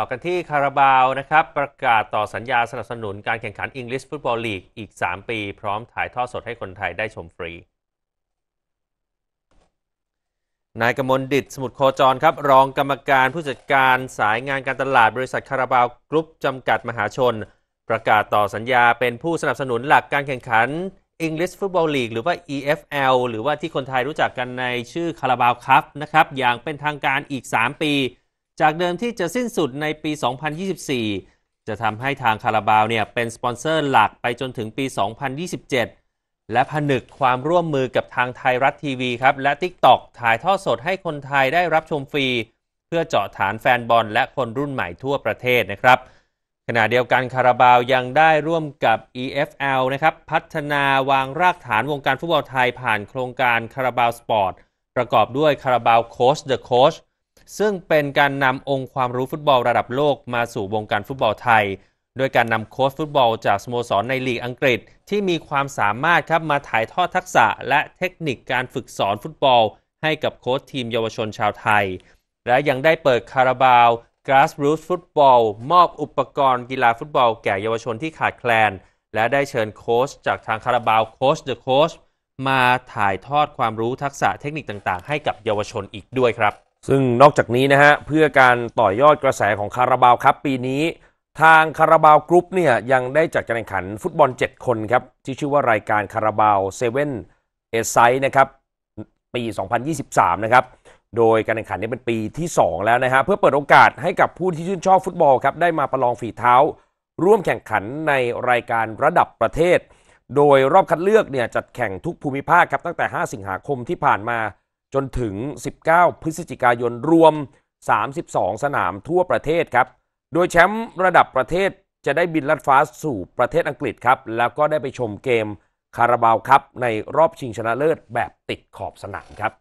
ต่อกันที่คาราบาวนะครับ ประกาศต่อสัญญาสนับสนุนการแข่งขันอังกฤษฟุตบอลลีกอีก 3 ปี พร้อมถ่ายทอดสดให้คนไทยได้ชมฟรี นายกมลดิตสมุทรโคจรครับ รองกรรมการผู้จัดการสายงานการตลาดบริษัทคาราบาว กรุ๊ปจำกัดมหาชน ประกาศต่อสัญญาเป็นผู้สนับสนุนหลักการแข่งขันอังกฤษฟุตบอลลีกหรือว่า EFL หรือว่าที่คนไทยรู้จักกันในชื่อคาราบาวครับนะครับอย่างเป็นทางการอีก 3 ปีจากเดิมที่จะสิ้นสุดในปี 2024 จะทำให้ทางคาราบาวเนี่ยเป็นสปอนเซอร์หลักไปจนถึงปี 2027 และผนึกความร่วมมือกับทางไทยรัฐทีวีครับ และ TikTok ถ่ายทอดสดให้คนไทยได้รับชมฟรี เพื่อเจาะฐานแฟนบอล และคนรุ่นใหม่ทั่วประเทศนะครับขณะเดียวกันคาราบาวยังได้ร่วมกับ EFL นะครับ พัฒนาวางรากฐานวงการฟุตบอลไทยผ่านโครงการคาราบาวสปอร์ตประกอบด้วยคาราบาวโค้ชเดอะโค้ชซึ่งเป็นการนำองค์ความรู้ฟุตบอลระดับโลกมาสู่วงการฟุตบอลไทย โดยการนำโค้ชฟุตบอลจากสโมสรในลีกอังกฤษ ที่มีความสามารถครับมาถ่ายทอดทักษะและเทคนิคการฝึกสอนฟุตบอล ให้กับโค้ชทีมเยาวชนชาวไทย และยังได้เปิดคาราบาว Grassroots ตบอลมอบอุปกรณ์กีฬาฟุตบอลแก่เยาวชนที่ขาดแคลน และได้เชิญโค้ชจากทางคาราบาวโค้ชเดอะโค้ชมาถ่ายทอดความรู้ทักษะเทคนิคต่างๆ ให้กับเยาวชนอีกด้วยครับซึ่งนอกจากนี้นะฮะเพื่อการต่อยอดกระแสของคาราบาวครับปีนี้ทางคาราบาวกรุ๊ปเนี่ยยังได้จัดการแข่งขันฟุตบอล 7 คนครับ ที่ชื่อว่ารายการคาราบาวเซเว่นเอไซนะครับปี 2023นะครับโดยการแข่งขันนี้เป็นปีที่ 2 แล้วนะฮะเพื่อเปิดโอกาสให้กับผู้ที่ชื่นชอบฟุตบอลครับได้มาประลองฝีเท้า ร่วมแข่งขันในรายการระดับประเทศ โดยรอบคัดเลือกเนี่ยจัดแข่งทุกภูมิภาคครับตั้งแต่ 5 สิงหาคมที่ผ่านมาจนถึง 19 พฤศจิกายนรวม 32 สนามทั่วประเทศครับ โดยแชมป์ระดับประเทศจะได้บินลัดฟ้าสู่ประเทศอังกฤษครับ แล้วก็ได้ไปชมเกม คาราบาวครับในรอบชิงชนะเลิศแบบติดขอบสนามครับ